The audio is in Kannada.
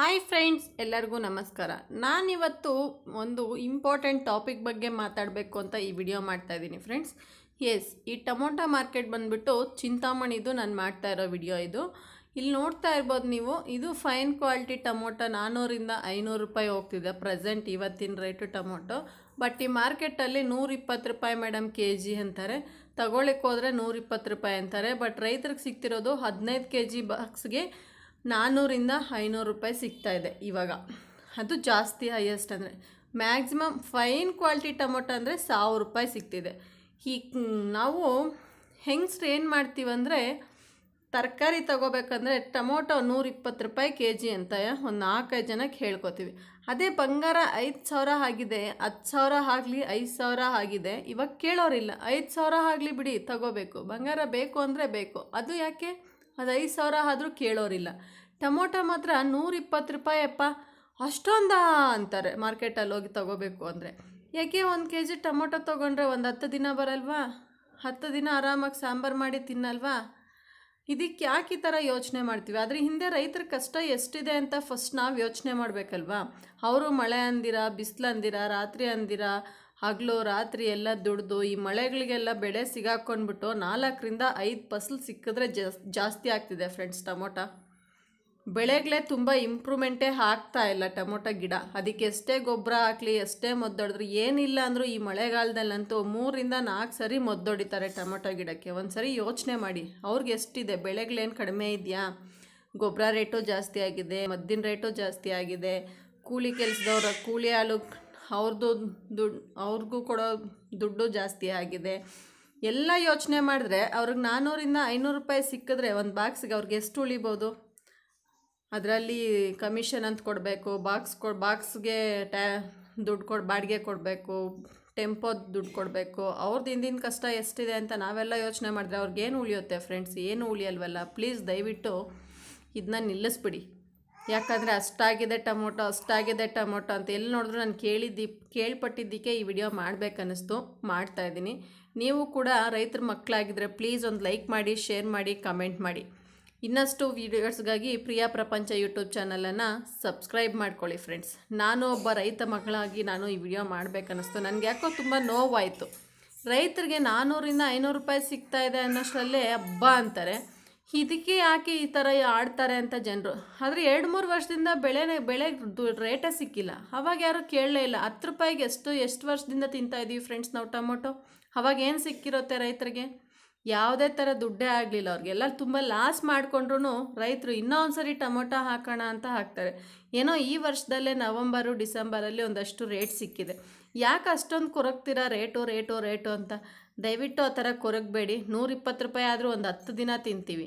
ಹಾಯ್ ಫ್ರೆಂಡ್ಸ್ ಎಲ್ಲರಿಗೂ ನಮಸ್ಕಾರ ನಾನಿವತ್ತು ಒಂದು ಇಂಪಾರ್ಟೆಂಟ್ ಟಾಪಿಕ್ ಬಗ್ಗೆ ಮಾತಾಡಬೇಕು ಅಂತ ಈ ವಿಡಿಯೋ ಮಾಡ್ತಾ ಇದ್ದೀನಿ ಫ್ರೆಂಡ್ಸ್ ಎಸ್ ಈ ಟೊಮೊಟೊ ಮಾರ್ಕೆಟ್ ಬಂದುಬಿಟ್ಟು ಚಿಂತಾಮಣಿದು ನಾನು ಮಾಡ್ತಾ ಇರೋ ವಿಡಿಯೋ ಇದು ಇಲ್ಲಿ ನೋಡ್ತಾ ಇರ್ಬೋದು ನೀವು ಇದು ಫೈನ್ ಕ್ವಾಲಿಟಿ ಟೊಮೊಟೊ ನಾನ್ನೂರಿಂದ ಐನೂರು ರೂಪಾಯಿ ಹೋಗ್ತಿದೆ ಪ್ರೆಸೆಂಟ್ ಇವತ್ತಿನ ರೇಟು ಟೊಮೊಟೊ ಬಟ್ ಈ ಮಾರ್ಕೆಟಲ್ಲಿ ನೂರಿಪ್ಪತ್ತು ರೂಪಾಯಿ ಮೇಡಮ್ ಕೆ ಜಿ ಅಂತಾರೆ ತಗೊಳ್ಳಿಕ್ಕೆ ಹೋದರೆ ನೂರಿಪ್ಪತ್ತು ರೂಪಾಯಿ ಅಂತಾರೆ ಬಟ್ ರೈತರಿಗೆ ಸಿಗ್ತಿರೋದು ಹದಿನೈದು ಕೆ ಜಿ ಬಾಕ್ಸ್ಗೆ ನಾನ್ನೂರಿಂದ ಐನೂರು ರೂಪಾಯಿ ಸಿಗ್ತಾಯಿದೆ ಇವಾಗ ಅದು ಜಾಸ್ತಿ ಹೈಯೆಸ್ಟ್ ಅಂದರೆ ಮ್ಯಾಕ್ಸಿಮಮ್ ಫೈನ್ ಕ್ವಾಲಿಟಿ ಟೊಮೊಟೊ ಅಂದರೆ ಸಾವಿರ ರೂಪಾಯಿ ಸಿಗ್ತಿದೆ ಈ ನಾವು ಹೆಂಗೆ ಏನು ಮಾಡ್ತೀವಂದರೆ ತರಕಾರಿ ತೊಗೋಬೇಕಂದ್ರೆ ಟೊಮೊಟೊ ಇಪ್ಪತ್ತು ರೂಪಾಯಿ ಕೆ ಜಿ ಅಂತ ಒಂದು ನಾಲ್ಕೈದು ಜನಕ್ಕೆ ಹೇಳ್ಕೊತೀವಿ ಅದೇ ಬಂಗಾರ ಐದು ಸಾವಿರ ಆಗಿದೆ ಹತ್ತು ಸಾವಿರ ಆಗಲಿ ಐದು ಸಾವಿರ ಆಗಿದೆ ಇವಾಗ ಕೇಳೋರಿಲ್ಲ ಐದು ಸಾವಿರ ಆಗಲಿ ಬಿಡಿ ತಗೋಬೇಕು ಬಂಗಾರ ಬೇಕು ಅಂದರೆ ಬೇಕು ಅದು ಯಾಕೆ ಅದು ಐದು ಸಾವಿರ ಆದರೂ ಕೇಳೋರಿಲ್ಲ ಟೊಮೊಟೊ ಮಾತ್ರ ನೂರಿಪ್ಪತ್ತು ಅಪ್ಪ ಅಷ್ಟೊಂದು ಅಂತಾರೆ ಮಾರ್ಕೆಟಲ್ಲಿ ಹೋಗಿ ತೊಗೋಬೇಕು ಅಂದರೆ ಯಾಕೆ ಒಂದು ಕೆ ಜಿ ಟೊಮೊಟೊ ತೊಗೊಂಡ್ರೆ ಒಂದು ಹತ್ತು ದಿನ ಬರಲ್ವಾ ಹತ್ತು ದಿನ ಆರಾಮಾಗಿ ಸಾಂಬಾರು ಮಾಡಿ ತಿನ್ನಲ್ವಾ ಇದಕ್ಕೆ ಯಾಕೆ ಈ ಥರ ಯೋಚನೆ ಮಾಡ್ತೀವಿ ಆದರೆ ಹಿಂದೆ ರೈತರ ಕಷ್ಟ ಎಷ್ಟಿದೆ ಅಂತ ಫಸ್ಟ್ ನಾವು ಯೋಚನೆ ಮಾಡಬೇಕಲ್ವಾ ಅವರು ಮಳೆ ಅಂದಿರ ಬಿಸಿಲು ಅಂದಿರ ರಾತ್ರಿ ಅಂದಿರ ಹಗಲು ರಾತ್ರಿ ಎಲ್ಲ ದುಡ್ದು ಈ ಮಳೆಗಳಿಗೆಲ್ಲ ಬೆಳೆ ಸಿಗಾಕೊಂಡ್ಬಿಟ್ಟು ನಾಲ್ಕರಿಂದ ಐದು ಫಸಲು ಸಿಕ್ಕಿದ್ರೆ ಜಾಸ್ತಿ ಆಗ್ತಿದೆ ಫ್ರೆಂಡ್ಸ್ ಟೊಮೊಟೊ ಬೆಳೆಗಳೇ ತುಂಬ ಇಂಪ್ರೂವ್ಮೆಂಟೇ ಆಗ್ತಾ ಇಲ್ಲ ಟೊಮೊಟೊ ಗಿಡ ಅದಕ್ಕೆ ಎಷ್ಟೇ ಗೊಬ್ಬರ ಹಾಕಲಿ ಎಷ್ಟೇ ಮದ್ದೊಡೆದ್ರು ಏನಿಲ್ಲ ಅಂದರೂ ಈ ಮಳೆಗಾಲದಲ್ಲಂತೂ ಮೂರಿಂದ ನಾಲ್ಕು ಸರಿ ಮದ್ದೊಡಿತಾರೆ ಟೊಮೊಟೊ ಗಿಡಕ್ಕೆ ಒಂದು ಸರಿ ಯೋಚನೆ ಮಾಡಿ ಅವ್ರಿಗೆ ಎಷ್ಟಿದೆ ಬೆಳೆಗಳೇನು ಕಡಿಮೆ ಇದೆಯಾ ಗೊಬ್ಬರ ರೇಟು ಜಾಸ್ತಿ ಆಗಿದೆ ಮದ್ದಿನ ರೇಟು ಜಾಸ್ತಿ ಆಗಿದೆ ಕೂಲಿ ಕೆಲಸದವ್ರ ಕೂಲಿ ಹಾಲು ಅವ್ರದ್ದು ದುಡ್ಡು ಅವ್ರಿಗೂ ಕೊಡೋ ದುಡ್ಡು ಜಾಸ್ತಿ ಆಗಿದೆ ಎಲ್ಲ ಯೋಚನೆ ಮಾಡಿದ್ರೆ ಅವ್ರಿಗೆ ನಾನ್ನೂರಿಂದ ಐನೂರು ರೂಪಾಯಿ ಸಿಕ್ಕಿದ್ರೆ ಒಂದು ಬಾಕ್ಸ್ಗೆ ಅವ್ರಿಗೆ ಎಷ್ಟು ಉಳಿಬೋದು ಅದರಲ್ಲಿ ಕಮಿಷನ್ ಅಂತ ಕೊಡಬೇಕು ಬಾಕ್ಸ್ ಕೊ ಬಾಕ್ಸ್ಗೆ ಟ್ಯಾ ದುಡ್ಡು ಕೊಡು ಬಾಡಿಗೆ ಕೊಡಬೇಕು ಟೆಂಪೋದ ದುಡ್ಡು ಕೊಡಬೇಕು ಅವ್ರದ್ದು ಹಿಂದಿನ ಕಷ್ಟ ಎಷ್ಟಿದೆ ಅಂತ ನಾವೆಲ್ಲ ಯೋಚನೆ ಮಾಡಿದ್ರೆ ಅವ್ರಿಗೇನು ಉಳಿಯುತ್ತೆ ಫ್ರೆಂಡ್ಸ್ ಏನು ಉಳಿಯಲ್ವಲ್ಲ ಪ್ಲೀಸ್ ದಯವಿಟ್ಟು ಇದನ್ನ ನಿಲ್ಲಿಸ್ಬಿಡಿ ಯಾಕಂದರೆ ಅಷ್ಟಾಗಿದೆ ಟೊಮೊಟೊ ಅಷ್ಟಾಗಿದೆ ಟೊಮೊಟೊ ಅಂತ ಎಲ್ಲಿ ನೋಡಿದ್ರು ನಾನು ಕೇಳಿದ್ದಿ ಕೇಳ್ಪಟ್ಟಿದ್ದಕ್ಕೆ ಈ ವಿಡಿಯೋ ಮಾಡಬೇಕನ್ನಿಸ್ತು ಇದ್ದೀನಿ ನೀವು ಕೂಡ ರೈತರ ಮಕ್ಕಳಾಗಿದ್ದರೆ ಪ್ಲೀಸ್ ಒಂದು ಲೈಕ್ ಮಾಡಿ ಶೇರ್ ಮಾಡಿ ಕಮೆಂಟ್ ಮಾಡಿ ಇನ್ನಷ್ಟು ವೀಡಿಯೋಸ್ಗಾಗಿ ಪ್ರಿಯಾ ಪ್ರಪಂಚ ಯೂಟ್ಯೂಬ್ ಚಾನಲನ್ನು ಸಬ್ಸ್ಕ್ರೈಬ್ ಮಾಡ್ಕೊಳ್ಳಿ ಫ್ರೆಂಡ್ಸ್ ನಾನು ಒಬ್ಬ ರೈತ ಮಗಳಾಗಿ ನಾನು ಈ ವಿಡಿಯೋ ಮಾಡಬೇಕನ್ನಿಸ್ತು ನನಗೆ ಯಾಕೋ ತುಂಬ ನೋವಾಯಿತು ರೈತರಿಗೆ ನಾನ್ನೂರಿಂದ ಐನೂರು ರೂಪಾಯಿ ಸಿಗ್ತಾಯಿದೆ ಅನ್ನೋಷ್ಟರಲ್ಲೇ ಹಬ್ಬ ಅಂತಾರೆ ಇದಕ್ಕೆ ಯಾಕೆ ಈ ಥರ ಆಡ್ತಾರೆ ಅಂತ ಜನರು ಆದರೆ ಎರಡು ಮೂರು ವರ್ಷದಿಂದ ಬೆಳೆನೇ ಬೆಳೆ ರೇಟೇ ಸಿಕ್ಕಿಲ್ಲ ಅವಾಗ ಯಾರೂ ಕೇಳಲೇ ಇಲ್ಲ ಹತ್ತು ರೂಪಾಯಿಗೆ ಎಷ್ಟು ಎಷ್ಟು ವರ್ಷದಿಂದ ತಿಂತಾ ಇದ್ದೀವಿ ಫ್ರೆಂಡ್ಸ್ ನಾವು ಟೊಮೊಟೊ ಅವಾಗ ಏನು ಸಿಕ್ಕಿರುತ್ತೆ ರೈತರಿಗೆ ಯಾವುದೇ ಥರ ದುಡ್ಡೇ ಆಗಲಿಲ್ಲ ಅವ್ರಿಗೆಲ್ಲ ತುಂಬ ಲಾಸ್ ಮಾಡಿಕೊಂಡ್ರು ರೈತರು ಇನ್ನೊಂದ್ಸರಿ ಟೊಮೊಟೊ ಹಾಕೋಣ ಅಂತ ಹಾಕ್ತಾರೆ ಏನೋ ಈ ವರ್ಷದಲ್ಲೇ ನವಂಬರು ಡಿಸೆಂಬರಲ್ಲಿ ಒಂದಷ್ಟು ರೇಟ್ ಸಿಕ್ಕಿದೆ ಯಾಕೆ ಅಷ್ಟೊಂದು ಕೊರಗ್ತೀರಾ ರೇಟು ರೇಟು ರೇಟು ಅಂತ ದಯವಿಟ್ಟು ಆ ಥರ ಕೊರಗಬೇಡಿ ನೂರಿಪ್ಪತ್ತು ರೂಪಾಯಿ ಆದರೂ ಒಂದು ಹತ್ತು ದಿನ ತಿಂತೀವಿ